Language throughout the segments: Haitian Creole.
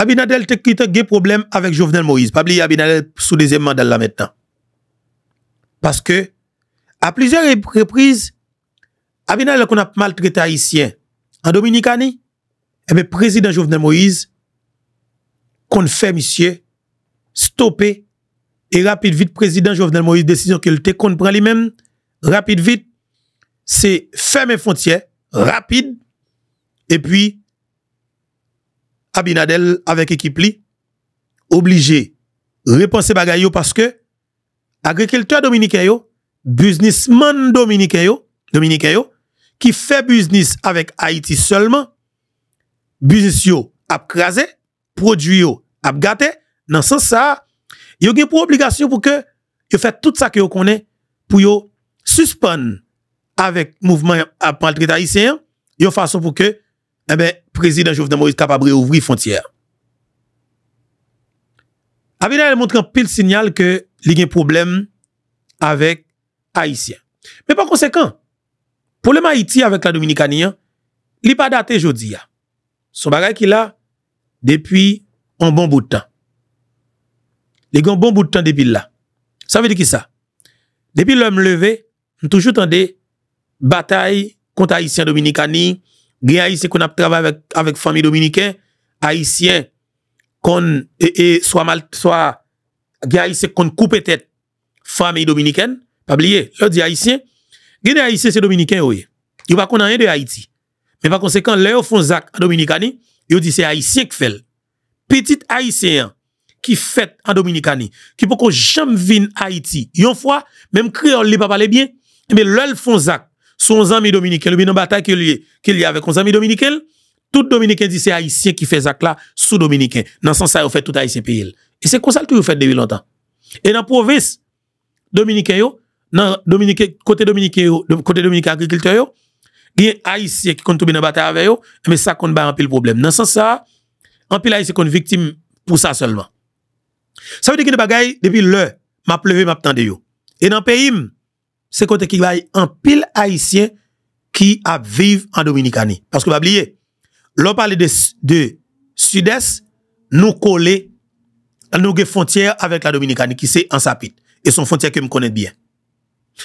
Abinadel te krite ge problem avek Jovenel Moïse. Pabli Abinadel sou dezem mandal la metan. Paske, a plizye reprize, Abinadel kon ap mal treta a isyen. An Dominika ni, ebe prezident Jovenel Moïse kon fèm isye, stopè, e rapid vit prezident Jovenel Moïse desizyon ke lte kon pran li men, rapid vit, se fèm e fontyè, rapid, e pwi, Binadel avèk ekip li Oblije repanse bagay yo Paske agrekiltwa Dominike yo, biznisman Dominike yo Ki fè biznis avèk Haiti Sòlman Biznis yo ap krasè Prodjou yo ap gate Nan sò sa, yo gen pou obligasyon pou ke Yo fè tout sa ki yo konè Pou yo suspèn Avèk mouvment ap maltrita Yon fason pou ke Eh prezident Jovdan Moris kapabre ouvri fontyer. Avina yon montre an pil sinyal ke li gen problem avek Haitien. Men pa konsekwen, problem Haiti avek la Dominikani, li pa date jodi ya. Son bagay ki la, depi an bon boutan. Li gen bon an bon boutan depi la. Sa ve de ki sa? Depi l'homme leve, nou toujou tan de batay kont Haitien Dominikani, Gye Aisyen kon ap traba avèk fami Dominikèn, Aisyen kon e e swa mal, swa gye Aisyen kon koupe tèt fami Dominikèn, pa bliye, lò di Aisyen, gye de Aisyen se Dominikèn wè, yon e. pa kon an yon de Haiti, men pa konsekwen lè yon fon zak an Dominikani, yon di se Aisyen k fel, petit Aisyen ki fèt an Dominikani, ki pou kon jem vin Haiti, yon fwa, menm kre yon li pa pale bien, men lè yon fon zak, sou onzan mi Dominiken, ou bin nan batay ki li avek onzan mi Dominiken, tout Dominiken di se a isye ki fe zak la, sou Dominiken, nan san sa yo fet tout a isye pe yel. E se konsal ki yo fet dewi lontan. E nan pou oves, Dominiken yo, nan Dominiken, kote Dominiken yo, kote Dominiken agrikilte yo, gen a isye ki kontou bin nan batay ave yo, e me sa kon ba anpil problem. Nan san sa, anpil a isye kon viktim pou sa solman. Sa yo dekin de bagay, depi lè, ma pleve ma ptande yo. E nan pe yim, Se kote ki va yi an pil haisyen Ki ap vive an Dominikani Paske wap liye Lop pale de sudès Nou kole Nou ge fontyer avek la Dominikani Ki se ansapit E son fontyer ke m konet bien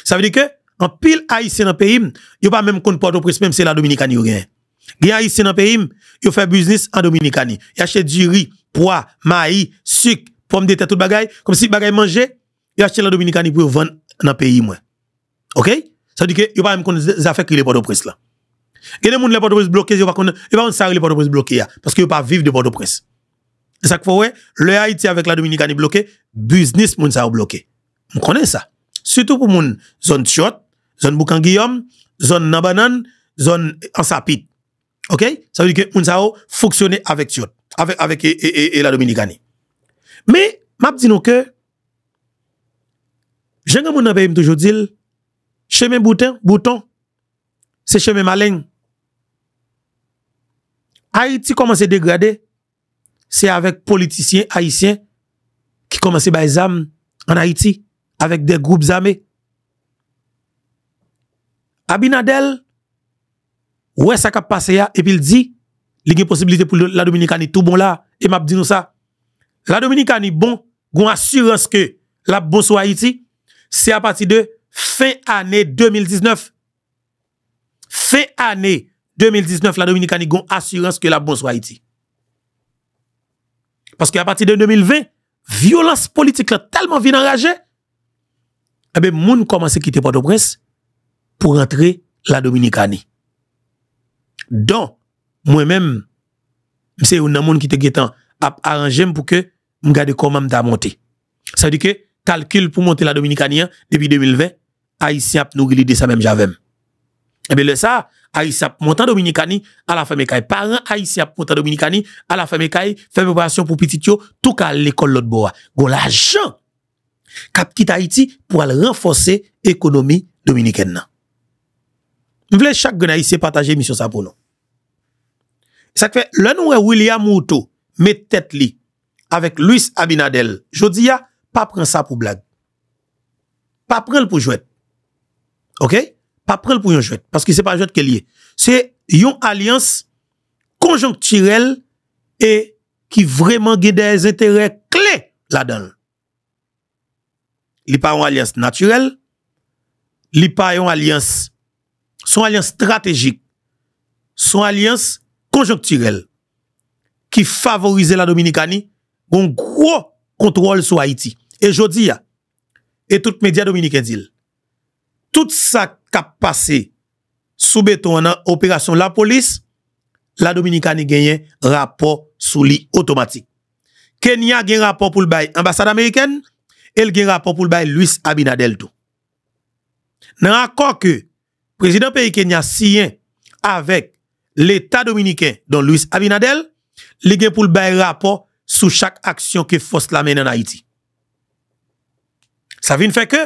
Sa vede ke an pil haisyen an pehim Yo pa menm konpote prismem se la Dominikani yo gen Ge haisyen an pehim Yo fe business an Dominikani Yo achete di ri, poa, mahi, suk Pomme de te tout bagay Kom si bagay manje Yo achete la Dominikani pou yo ven an pehim wè Ok? Ça veut dire que il pas même connaître a affaires qu'il est pas de presse là. Et les gens les au presse bloqués, et pas connaître, ils pas ça les de presse bloqués parce qu'ils pas vivre de au presse C'est ça qu'il faut ouais, le avec la Dominicaine est bloqué, business moun ça bloqué. On connaît ça. Surtout pour moun zone short, zone Boucan Guillaume, zone Nabanan, zone Ansapit. OK? Ça veut dire que moun ça fonctionner avec short, avec avec et, la Dominicaine. Mais m'a dit nous que j'ai mon pays toujours dit Cheme bouton, se cheme malen. Haiti komanse degradé, se avek politisyen haitien ki komanse bay zam an Haiti, avek de groub zame. Abinadel, wè sakap pase ya, epil di, li gen posibilite pou la Dominika ni tou bon la, e map di nou sa. La Dominika ni bon, goun asyran se ke la bon sou Haiti, se apati de fin année 2019. Fin année 2019, la Dominicanie gon assurance que la bonne soit Haïti. Parce qu'à partir de 2020, violence politique a tellement vient rage, eh bien, moun commencé à quitter Port-au-Prince pour entrer la Dominicanie. Donc, moi-même, c'est un monde qui te à arranger pour que je garde comment monter. Ça veut dire que calcul pour monter la Dominicanie hein, depuis 2020, Aisyap nou gili de sa mèm javem. Ebe le sa, Aisyap montan Dominikani, ala fèm e kaj. Paran Aisyap montan Dominikani, ala fèm e kaj, fèm opasyon pou piti tiyo, tou ka l'ekol lot bo a. Gon la jen. Kap kit Aiti, pou al renfose ekonomi Dominiken nan. Mwen vle chak gwen Aisyap pataje, misyon sa pou nou. Sa kve, lè nou re William Mouto, met tèt li, avek Louis Abinadel, jodi ya, pa pren sa pou blag. Pa pren l pou jwet. Ok, pa pren l pou yon jwet, paski se pa jwet ke liye. Se yon alians konjonktirel e ki vreman gede e zenterè kle la don. Li pa yon alians naturel, li pa yon alians, son alians strategik, son alians konjonktirel, ki favorize la Dominikani, goun gwo kontrol sou Haiti. E jodi ya, e tout media Dominikani dil, tout sa kap pase soubeton nan operasyon la polis, la Dominika ni genye rapor sou li otomatik. Kenya genye rapor pou l'bay ambasade Ameriken, el genye rapor pou l'bay Louis Abinadel tou. Nan akor ke, prezident Periken ya siyen avek l'Etat Dominiken don Louis Abinadel, li genye pou l'bay rapor sou chak aksyon ke fos la menen a Iti. Sa vin feke,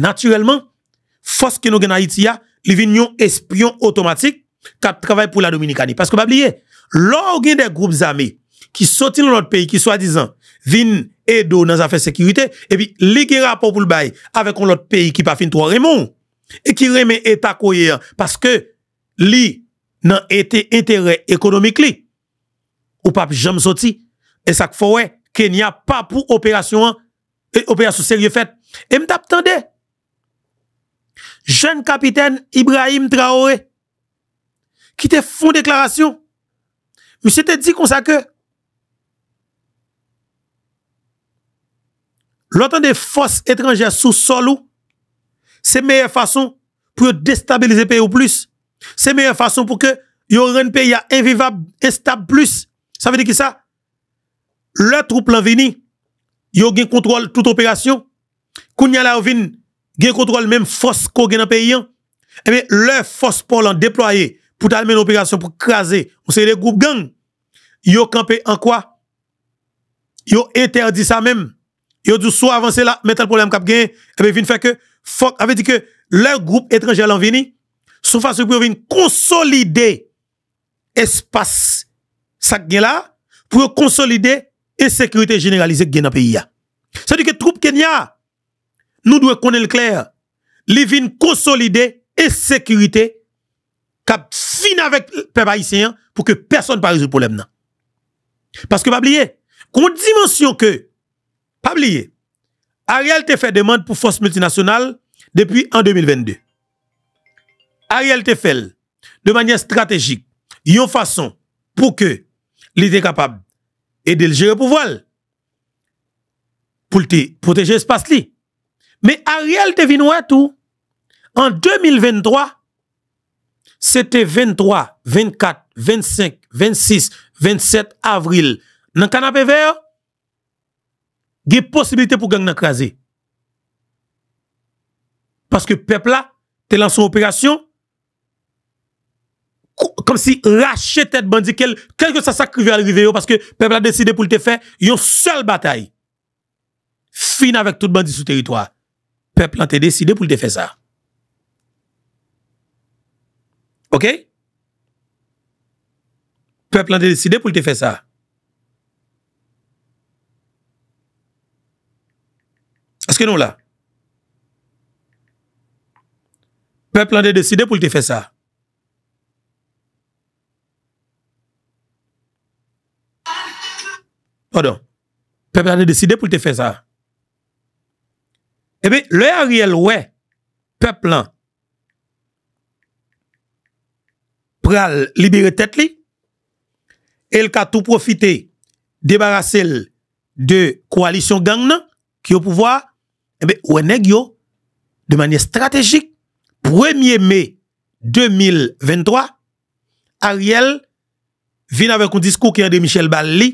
naturelman, foske nou gen a iti ya, li vin yon espyon otomatik, kat travay pou la Dominika ni. Paske bab li ye, lor gen de groub zame, ki soti loun lout peyi, ki swa dizan, vin edo nan zafen sekirite, epi li gen rapopou l bay, ave kon lout peyi ki pa fin tou an remon, e ki remen etak ou ye an, paske li nan ete entere ekonomik li. Ou papi jom soti, e sak fowe, ke n'ya pa pou operasyon an, operasyon serye fet, e mta ptande jeune capitaine Ibrahim Traoré, qui te font déclaration. Monsieur te dit comme ça que, l'autant des forces étrangères sous sol c'est meilleure façon pour déstabiliser le pays au plus. C'est meilleure façon pour que le pays invivable, instable plus. Ça veut dire que ça, le troupe y yo gen contrôle toute opération. Kounya la gen contrôle même force qu'on gen dans pays et hein. eh bien leur force pour en déployer pour terminer une opération pour craser on sait les groupes Ils ont campé en quoi Ils ont interdit ça même yo du soit avancer là mettre le problème cap gain et eh bien faire que fuck avait dit que leur groupe étranger l'en vini sous face pour consolider espace ça gain là pour consolider insécurité généralisée qui dans pays ça dit que troupes Kenya Nou dwe konen l'kler, li vin konsolide e sekurite kap sin avek pe ba isenyan pou ke person pa rezou pou lem nan. Paske pa blye, kon dimensyon ke, pa blye, a real te fè deman pou fos multinasyonal depi an 2022. A real te fèl de manyan strategik yon fason pou ke li te kapab edel jere pou voal pou te proteje espas li. Mais Ariel devine tout. En 2023, c'était 23, 24, 25, 26, 27 avril. Dans le canapé vert, il y a possibilité pour gang craser. Parce que le peuple là, te lancé une opération, comme si racheter tête bandit, quel, que ça sacrifie à l'arrivée, parce que le peuple a décidé pour le te faire une seule bataille. Fin avec tout bandit sur territoire peuple a décidé pour te faire ça. OK Peuple a décidé pour te faire ça. Est-ce que nous là Peuple a décidé pour te faire ça. Pardon. Peuple a décidé pour te faire ça. Ebe, eh le Ariel we, peplan, pral libere tet li, el ka tou profite, debarase l de koalisyon gang nan, ki yo pouvoi, ebe, eh we neg yo, de manye strategik. Premye me 2023, Ariel vin avek un diskou kere de Michel Balli,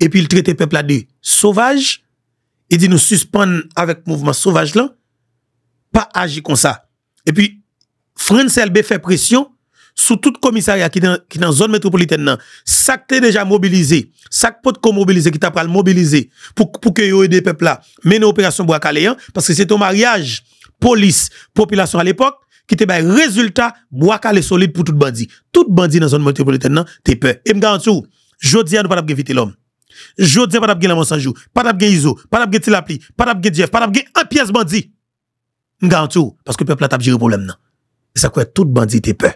epi il trete pepla de sauvage, e di nou suspann avèk mouvman sauvaj lan, pa agi kon sa. E pi, fren selbe fè presyon, sou tout komisarya ki nan zon metropoliten nan, sak te deja mobilize, sak pot komobilize ki ta pral mobilize, pou ke yo e de pepla, menè operasyon mou akale yan, paske se ton mariage, polis, populasyon al epok, ki te bay rezultat, mou akale solide pou tout bandi. Tout bandi nan zon metropoliten nan, te pe. E mga an tou, jodi an nou pa la pgevite lom. Jou diye padap gen la monsanjou Padap gen izou, padap gen tilap li Padap gen diyef, padap gen apyaz bandi Mga an tou, paske pe plat ap jiri problem nan E sa kwe tout bandi te pe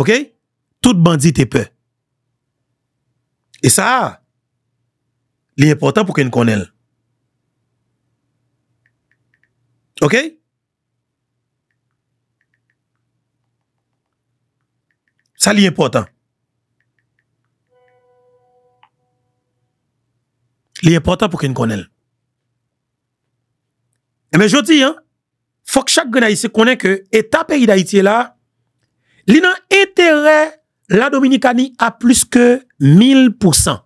Ok Tout bandi te pe E sa Li important pouke n konel Ok Sa li important l'important pour qu'il connaisse. Mais eh ben, je dis, il hein, faut que chaque se connaisse que l'État pays d'Haïti est là, il a intérêt la Dominicanie à plus que 1000%.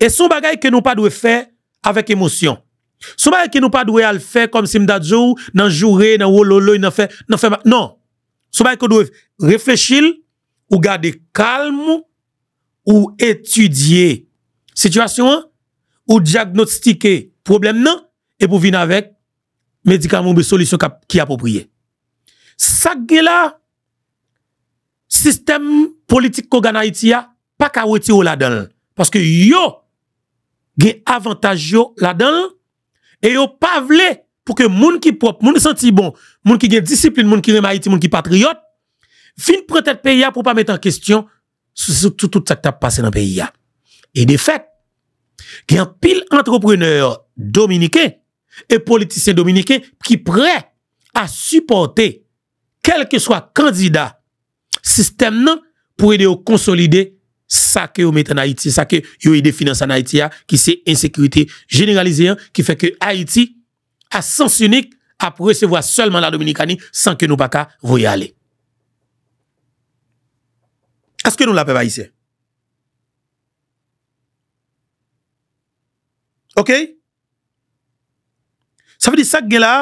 Et son bagage que nous pas faire avec émotion. Son bagage que nous pas faire comme si dans jour, dans joure, nan wololo, nan fait, nan fait, non. Son bagage que nous réfléchir, ou garder calme, ou étudier situation, ou diagnostike problem nan, e pou vin avek medikamon be solisyon ki apopriye. Sak ge la sistem politik ko gana iti ya, pa kaweti yo la dan. Paske yo ge avantaj yo la dan, e yo pa vle pou ke moun ki prop, moun ki senti bon, moun ki gen disipline, moun ki remaiti, moun ki patriyot, vin prete pe ya pou pa met an kestyon sou tout tout sakta pase nan pe ya. E de fèk, gen pil entreprener dominike e politise dominike ki pre a supporte kelke swa kandida sistem nan pou ede yo konsolide sa ke yo metan Haiti sa ke yo ede finanse en Haiti ki se insekurite generalize ki fe ke Haiti a sens unik a pre se vwa selman la Dominikani san ke nou baka voye ale aske nou la pe bayise? Ok? Sa fè di sak gen la,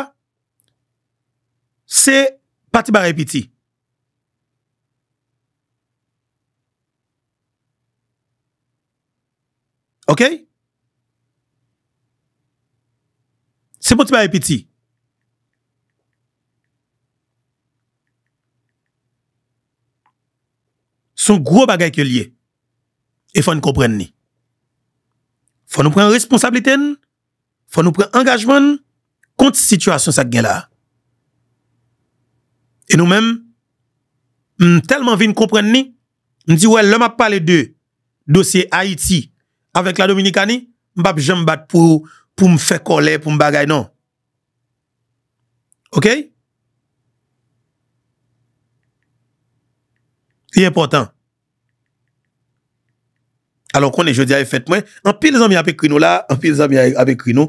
se pati ba repiti. Ok? Se pati ba repiti. Son gro bagay ke liye, e fè an kompren ni. Fò nou pren responsabiliten, fò nou pren engagement konti situasyon sak gen la. E nou men, m telman vin kompren ni, m di wè lè m ap pale de dosye Haiti avèk la Dominika ni, m pap jen m bat pou m fè kolè pou m bagay nan. Ok? E important. alon kon e jodi ay fèt mwen, anpil zanmi apè kri nou la, anpil zanmi apè kri nou,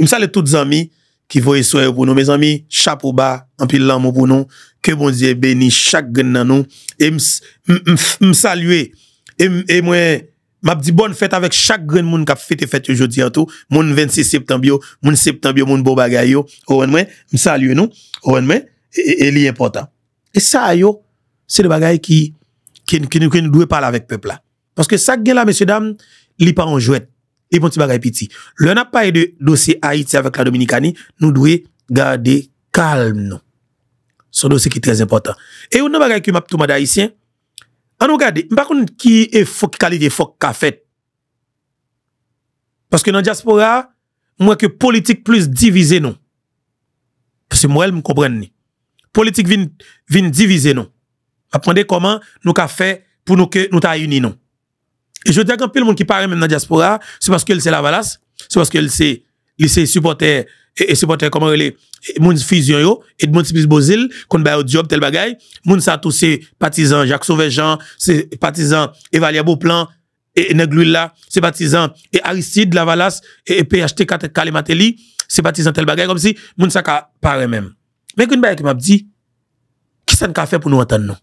mwen salè tout zanmi, ki voye souè pou nou, mwen zanmi, chapou ba, anpil lan moun pou nou, ke moun zye beni, chak gren nan nou, mwen salye, mwen mabdi bon fèt avèk chak gren moun kap fèt e fèt yojodi an tou, moun 26 septembyo, moun septembyo, moun bo bagay yo, ouan mwen, mwen salye nou, ouan mwen, e li important. E sa yo, se de bagay ki, ki nou dwe pal av Paske sak gen la, mesye dam, li pa anjouet. E bon ti bagay piti. Le na paye de dosye Haiti avèk la Dominika ni, nou dwe gade kalm nou. Son dosye ki trèz important. E ou nan bagay ki map touman da Haitien, an nou gade, mbakoun ki e fok kalid, e fok kafet. Paske nan diaspora, mwen ke politik plus divize nou. Pse mwen el mkobren ni. Politik vin divize nou. Aprende koman nou ka fe pou nou ke nou ta yuni nou. Et je veux dire qu'un peu le monde qui parait même dans la diaspora, c'est parce qu'il s'est lavalasse, c'est parce qu'il s'est laissé supporter, et supporter comme il est, et monde se fise yon yo, et monde se fise bozil, konne baye au diop tel bagay, monde sa tou s'est patizant Jacques Sauvejean, s'est patizant Evalia Beauplan, et Neglouila, s'est patizant Aristide Lavalasse, et PHT4 Kalimateli, s'est patizant tel bagay, comme si monde sa ka parait même. Mais qu'une baye qui m'a dit, qui s'en ka fè pou nou attend nou?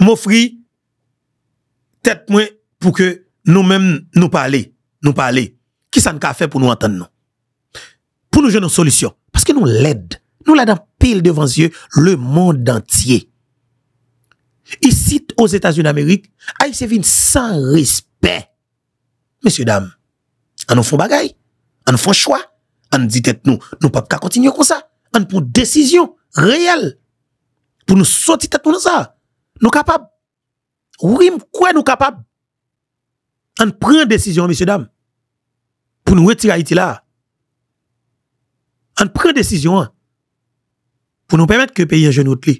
Mofri, Tèt mwen pou ke nou mèm nou pale, nou pale, ki san ka fe pou nou anten nou? Pou nou jè nou solisyon? Paske nou lèd, nou lèd an pil devan zye, le moun dantye. I sit os Etasyon Amerik, a y se vin san respè. Mèsyè dam, an nou fon bagay, an nou fon chwa, an nou ditèt nou, nou pap ka kontinyo kon sa, an nou pou desisyon, reyel, pou nou soti tèt nou nan sa, nou kapab, Ou im kwen nou kapab? An pren desisyon, misye dam. Pou nou weti Haiti la. An pren desisyon. Pou nou pemet ke peyi an jenoute li.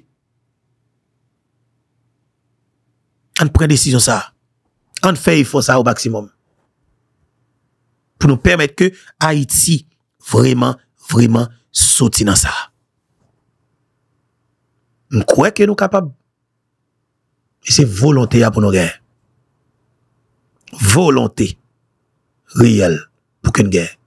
An pren desisyon sa. An fey yon sa ou maksimum. Pou nou pemet ke Haiti vreman, vreman soti nan sa. M kwen kwen nou kapab? E se volonté ya pou nou gen. Volonté. Riyal. Pou ken gen.